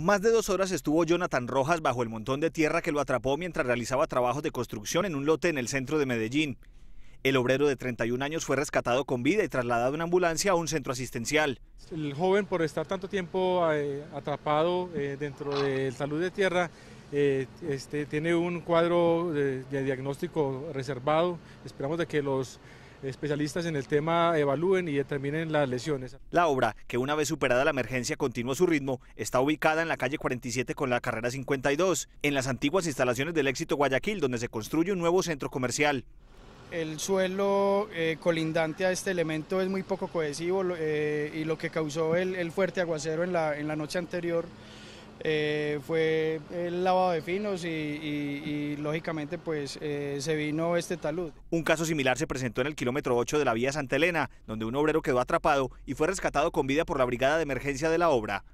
Más de dos horas estuvo Jonathan Rojas bajo el montón de tierra que lo atrapó mientras realizaba trabajos de construcción en un lote en el centro de Medellín. El obrero de 31 años fue rescatado con vida y trasladado en ambulancia a un centro asistencial. El joven, por estar tanto tiempo eh, atrapado eh, dentro del salud de tierra, eh, este, tiene un cuadro de, diagnóstico reservado. Esperamos de que los especialistas en el tema evalúen y determinen las lesiones. La obra, que una vez superada la emergencia continúa su ritmo, está ubicada en la calle 47 con la carrera 52, en las antiguas instalaciones del éxito Guayaquil, donde se construye un nuevo centro comercial. El suelo eh, colindante a este elemento es muy poco cohesivo eh, y lo que causó el, el fuerte aguacero en la, en la noche anterior eh, fue el lavado de finos y, lógicamente pues eh, se vino este talud. Un caso similar se presentó en el kilómetro 8 de la vía Santa Elena, donde un obrero quedó atrapado y fue rescatado con vida por la brigada de emergencia de la obra.